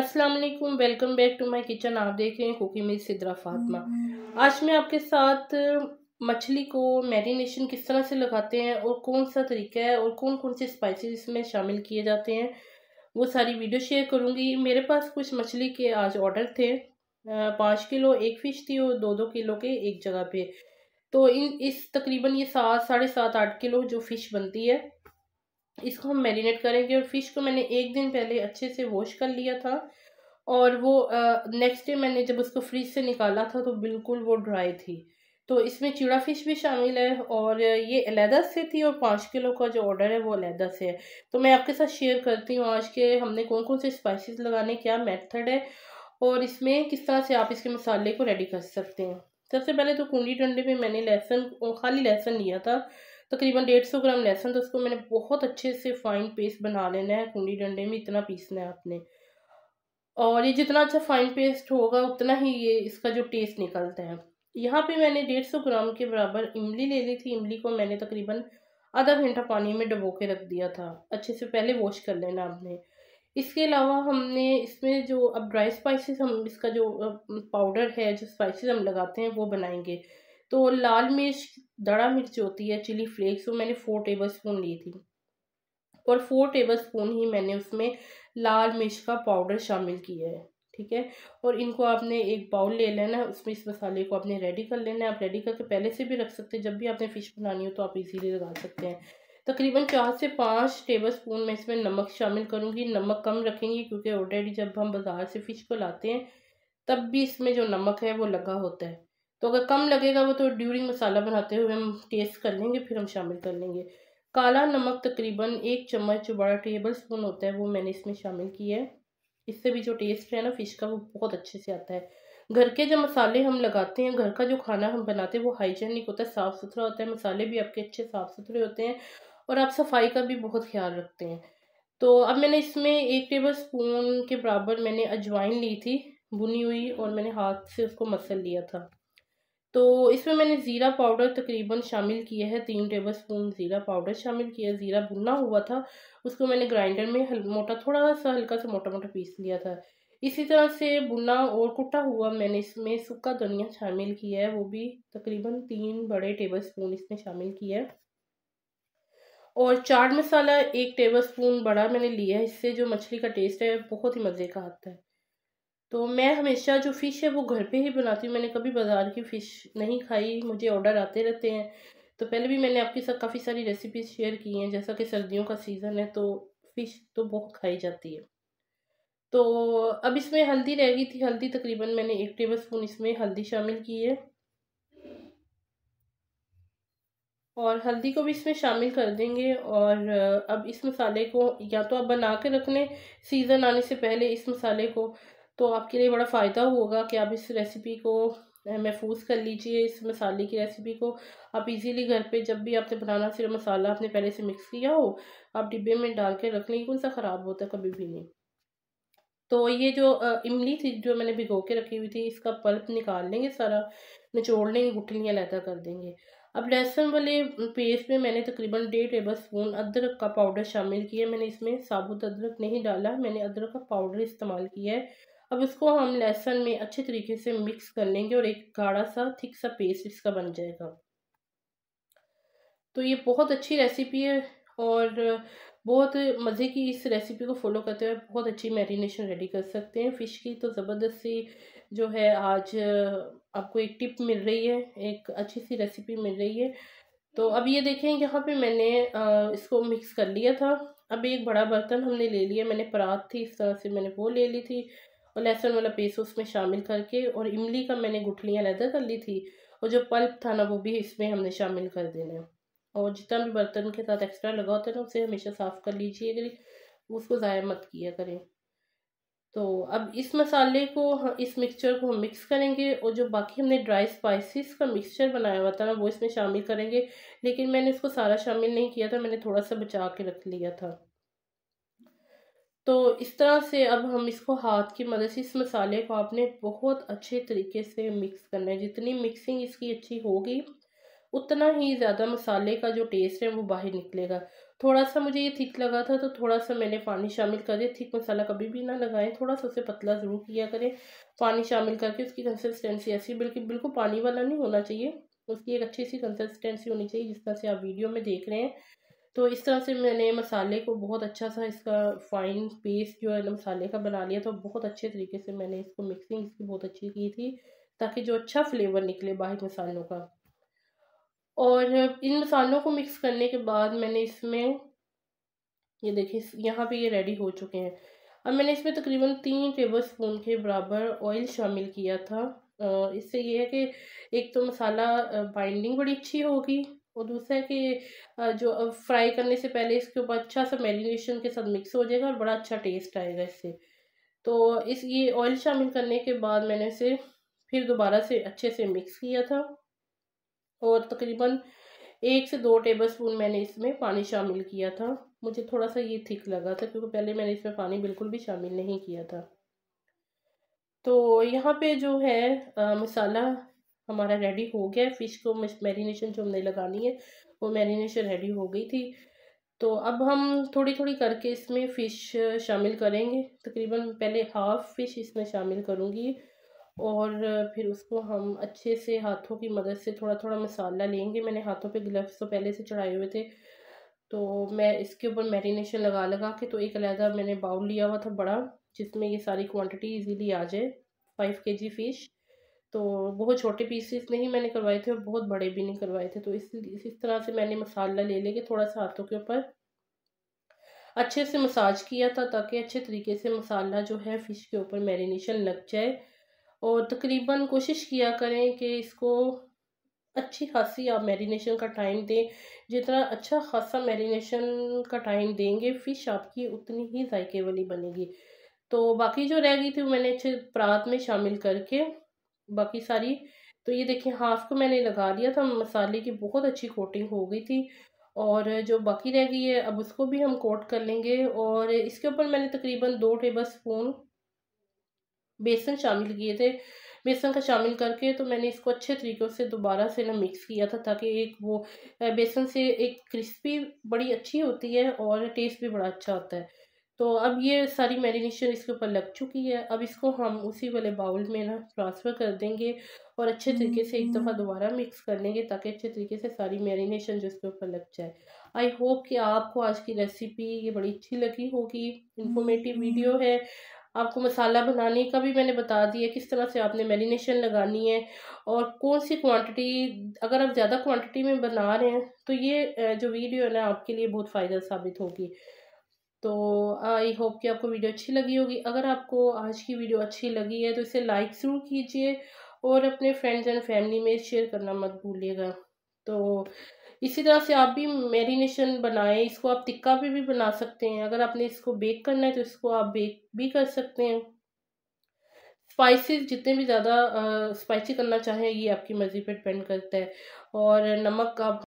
अस्सलाम वालेकुम welcome back to my kitchen आप देख रहे हैं कुकिंग में सिद्रा फातमा हम्म। आज मैं आपके साथ मछली को मैरिनेशन किस तरह से लगाते हैं और कौन सा तरीका है और कौन कौन से स्पाइसेस इसमें शामिल किए जाते हैं वो सारी वीडियो शेयर करूँगी मेरे पास कुछ मछली के आज ऑर्डर थे पाँच किलो एक फ़िश थी और दो दो किलो के एक जगह पे तो इन इस तकरीबन ये सात साढ़े सात आठ किलो जो फ़िश बनती है इसको हम मैरिनेट करेंगे और फ़िश को मैंने एक दिन पहले अच्छे से वॉश कर लिया था और वो नेक्स्ट डे मैंने जब उसको फ्रिज से निकाला था तो बिल्कुल वो ड्राई थी तो इसमें चिड़ा फिश भी शामिल है और ये अलहदा से थी और पाँच किलो का जो ऑर्डर है वो अलहदा से है तो मैं आपके साथ शेयर करती हूँ आज के हमने कौन कौन से स्पाइसेस लगाने क्या मेथड है और इसमें किस तरह से आप इसके मसाले को रेडी कर सकते हैं सबसे पहले तो कुंडी डंडे में मैंने लहसुन खाली लहसुन लिया था तकरीबन डेढ़ सौ ग्राम लहसुन तो उसको मैंने बहुत अच्छे से फाइन पेस्ट बना लेना है कुंडी डंडे में इतना पीसना है आपने और ये जितना अच्छा फाइन पेस्ट होगा उतना ही ये इसका जो टेस्ट निकलता है यहाँ पे मैंने डेढ़ सौ ग्राम के बराबर इमली ले ली थी इमली को मैंने तकरीबन आधा घंटा पानी में डबो के रख दिया था अच्छे से पहले वॉश कर लेना आपने इसके अलावा हमने इसमें जो अब ड्राई स्पाइसेस हम इसका जो पाउडर है जो स्पाइसेस हम लगाते हैं वो बनाएंगे तो लाल मिर्च दड़ा मिर्च होती है चिली फ्लेक्स वो मैंने फ़ोर टेबल स्पून ली थी और फोर टेबल स्पून ही मैंने उसमें लाल मिर्च का पाउडर शामिल किया है ठीक है और इनको आपने एक बाउल ले लेना है उसमें इस मसाले को आपने रेडी कर लेना है आप रेडी करके पहले से भी रख सकते हैं जब भी आपने फ़िश बनानी हो तो आप इजीली लगा सकते हैं तकरीबन चार से पाँच टेबल स्पून मैं इसमें नमक शामिल करूँगी नमक कम रखेंगे क्योंकि ऑलरेडी जब हम बाज़ार से फ़िश को लाते हैं तब भी इसमें जो नमक है वो लगा होता है तो अगर कम लगेगा वो तो ड्यूरिंग मसाला बनाते हुए हम टेस्ट कर लेंगे फिर हम शामिल कर लेंगे काला नमक तकरीबन एक चम्मच जो बड़ा टेबल स्पून होता है वो मैंने इसमें शामिल किया है इससे भी जो टेस्ट है ना फ़िश का वो बहुत अच्छे से आता है घर के जब मसाले हम लगाते हैं घर का जो खाना हम बनाते हैं वो हाइजेनिक होता है साफ़ सुथरा होता है मसाले भी आपके अच्छे साफ़ सुथरे होते हैं और आप सफाई का भी बहुत ख्याल रखते हैं तो अब मैंने इसमें एक टेबल स्पून के बराबर मैंने अजवाइन ली थी भुनी हुई और मैंने हाथ से उसको मसल लिया था तो इसमें मैंने ज़ीरा पाउडर तकरीबन शामिल किया है तीन टेबल स्पून ज़ीरा पाउडर शामिल किया ज़ीरा भुना हुआ था उसको मैंने ग्राइंडर में हल मोटा थोड़ा सा हल्का सा मोटा मोटा पीस लिया था इसी तरह से भुना और कुटा हुआ मैंने इसमें सूखा धनिया शामिल किया है वो भी तकरीबन तीन बड़े टेबल स्पून इसमें शामिल किया है और चाट मसाला एक टेबल स्पून बड़ा मैंने लिया है इससे जो मछली का टेस्ट है बहुत ही मज़े का आता है तो मैं हमेशा जो फ़िश है वो घर पे ही बनाती हूँ मैंने कभी बाज़ार की फ़िश नहीं खाई मुझे ऑर्डर आते रहते हैं तो पहले भी मैंने आपके साथ काफ़ी सारी रेसिपीज शेयर की हैं जैसा कि सर्दियों का सीज़न है तो फ़िश तो बहुत खाई जाती है तो अब इसमें हल्दी रह गई थी हल्दी तकरीबन मैंने एक टेबल स्पून इसमें हल्दी शामिल की है और हल्दी को भी इसमें शामिल कर देंगे और अब इस मसाले को या तो आप बना के रख लें सीज़न आने से पहले इस मसाले को तो आपके लिए बड़ा फ़ायदा होगा कि आप इस रेसिपी को महफूज कर लीजिए इस मसाले की रेसिपी को आप इजीली घर पे जब भी आपने बनाना सिर्फ मसाला आपने पहले से मिक्स किया हो आप डिब्बे में डाल के रख लेंगे कौन सा ख़राब होता है कभी भी नहीं तो ये जो इमली थी जो मैंने भिगो के रखी हुई थी इसका पल्प निकाल लेंगे सारा निचोड़ लेंगे गुठलियाँ लहदा कर देंगे अब लहसुन वाले पेस्ट में मैंने तकरीबन डेढ़ टेबल स्पून अदरक का पाउडर शामिल किया मैंने इसमें साबुत अदरक नहीं डाला मैंने अदरक का पाउडर इस्तेमाल किया है अब इसको हम लहसुन में अच्छे तरीके से मिक्स कर लेंगे और एक गाढ़ा सा थिक सा पेस्ट इसका बन जाएगा तो ये बहुत अच्छी रेसिपी है और बहुत मज़े की इस रेसिपी को फॉलो करते हुए बहुत अच्छी मैरिनेशन रेडी कर सकते हैं फ़िश की तो ज़बरदस्त सी जो है आज आपको एक टिप मिल रही है एक अच्छी सी रेसिपी मिल रही है तो अब ये देखें यहाँ पे मैंने इसको मिक्स कर लिया था अब एक बड़ा बर्तन हमने ले लिया मैंने परात थी इस तरह से मैंने वो ले ली थी और लहसुन वाला पेस्ट उसमें शामिल करके और इमली का मैंने गुठलियाँ लैदा कर ली थी और जो पल्प था ना वो भी इसमें हमने शामिल कर देना है और जितना भी बर्तन के साथ एक्स्ट्रा लगा होता है ना उसे हमेशा साफ़ कर लीजिए अगर उसको ज़ाया मत किया करें तो अब इस मसाले को इस मिक्सचर को हम मिक्स करेंगे और जो बाकी हमने ड्राई स्पाइसेस का मिक्सचर बनाया हुआ था ना वो इसमें शामिल करेंगे लेकिन मैंने इसको सारा शामिल नहीं किया था मैंने थोड़ा सा बचा के रख लिया था तो इस तरह से अब हम इसको हाथ की मदद से इस मसाले को आपने बहुत अच्छे तरीके से मिक्स करना है जितनी मिक्सिंग इसकी अच्छी होगी उतना ही ज़्यादा मसाले का जो टेस्ट है वो बाहर निकलेगा थोड़ा सा मुझे ये थिक लगा था तो थोड़ा सा मैंने पानी शामिल कर दिया थिक मसाला कभी भी ना लगाएं थोड़ा सा उसे पतला ज़रूर किया करें पानी शामिल करके उसकी कंसिस्टेंसी ऐसी बिल्कुल बिल्कुल पानी वाला नहीं होना चाहिए उसकी एक अच्छी सी कंसिस्टेंसी होनी चाहिए जिस तरह से आप वीडियो में देख रहे हैं तो इस तरह से मैंने मसाले को बहुत अच्छा सा इसका फाइन पेस्ट जो है ना मसाले का बना लिया था तो बहुत अच्छे तरीके से मैंने इसको मिक्सिंग इसकी बहुत अच्छी की थी ताकि जो अच्छा फ्लेवर निकले बाहर मसालों का और इन मसालों को मिक्स करने के बाद मैंने इसमें ये देखिए यहाँ पे ये रेडी हो चुके हैं अब मैंने इसमें तकरीबन तीन टेबल स्पून के बराबर ऑयल शामिल किया था इससे यह है कि एक तो मसाला बाइंडिंग बड़ी अच्छी होगी और दूसरा है कि जो फ्राई करने से पहले इसके ऊपर अच्छा सा मैरिनेशन के साथ मिक्स हो जाएगा और बड़ा अच्छा टेस्ट आएगा इससे तो इस ये ऑयल शामिल करने के बाद मैंने इसे फिर दोबारा से अच्छे से मिक्स किया था और तकरीबन एक से दो टेबल स्पून मैंने इसमें पानी शामिल किया था मुझे थोड़ा सा ये थिक लगा था क्योंकि पहले मैंने इसमें पानी बिल्कुल भी शामिल नहीं किया था तो यहाँ पे जो है आ, मसाला हमारा रेडी हो गया है फ़िश को मैरिनेशन जो हमने लगानी है वो मैरिनेशन रेडी हो गई थी तो अब हम थोड़ी थोड़ी करके इसमें फ़िश शामिल करेंगे तकरीबन पहले हाफ़ फ़िश इसमें शामिल करूँगी और फिर उसको हम अच्छे से हाथों की मदद से थोड़ा थोड़ा मसाला लेंगे मैंने हाथों पे ग्लव्स तो पहले से चढ़ाए हुए थे तो मैं इसके ऊपर मैरिनेशन लगा लगा के तो एक अलहदा मैंने बाउल लिया हुआ था बड़ा जिसमें ये सारी क्वांटिटी इजीली आ जाए फाइव के जी फ़िश तो बहुत छोटे पीसेस नहीं मैंने करवाए थे और बहुत बड़े भी नहीं करवाए थे तो इस इस तरह से मैंने मसाला ले लेके थोड़ा सा हाथों के ऊपर अच्छे से मसाज किया था ताकि अच्छे तरीके से मसाला जो है फ़िश के ऊपर मैरिनेशन लग जाए और तकरीबन कोशिश किया करें कि इसको अच्छी खासी आप मैरिनेशन का टाइम दें जितना अच्छा खासा मैरिनेशन का टाइम देंगे फ़िश आपकी उतनी ही जायके वाली बनेगी तो बाकी जो रह गई थी वो मैंने अच्छे प्रात में शामिल करके बाकी सारी तो ये देखिए हाफ़ को मैंने लगा लिया था मसाले की बहुत अच्छी कोटिंग हो गई थी और जो बाकी रह गई है अब उसको भी हम कोट कर लेंगे और इसके ऊपर मैंने तकरीबन दो टेबल स्पून बेसन शामिल किए थे बेसन का शामिल करके तो मैंने इसको अच्छे तरीक़े से दोबारा से ना मिक्स किया था ताकि एक वो बेसन से एक क्रिस्पी बड़ी अच्छी होती है और टेस्ट भी बड़ा अच्छा होता है तो अब ये सारी मैरिनेशन इसके ऊपर लग चुकी है अब इसको हम उसी वाले बाउल में ना ट्रांसफ़र कर देंगे और अच्छे तरीके से एक दफ़ा हम्म। दोबारा मिक्स कर लेंगे ताकि अच्छे तरीके से सारी मैरिनेशन जो इसके ऊपर लग जाए आई होप कि आपको आज की रेसिपी ये बड़ी अच्छी लगी होगी इन्फॉर्मेटिव वीडियो हम्म। है आपको मसाला बनाने का भी मैंने बता दिया किस तरह से आपने मैरिनेशन लगानी है और कौन सी क्वांटिटी अगर आप ज़्यादा क्वांटिटी में बना रहे हैं तो ये जो वीडियो है ना आपके लिए बहुत फ़ायदा साबित होगी तो आई होप कि आपको वीडियो अच्छी लगी होगी अगर आपको आज की वीडियो अच्छी लगी है तो इसे लाइक ज़रूर कीजिए और अपने फ्रेंड्स एंड फैमिली में शेयर करना मत भूलिएगा तो इसी तरह से आप भी मैरिनेशन बनाएं इसको आप टिक्का भी, भी बना सकते हैं अगर आपने इसको बेक करना है तो इसको आप बेक भी कर सकते हैं स्पाइसेस जितने भी ज़्यादा स्पाइसी करना चाहें ये आपकी मर्ज़ी पर डिपेंड करता है और नमक आप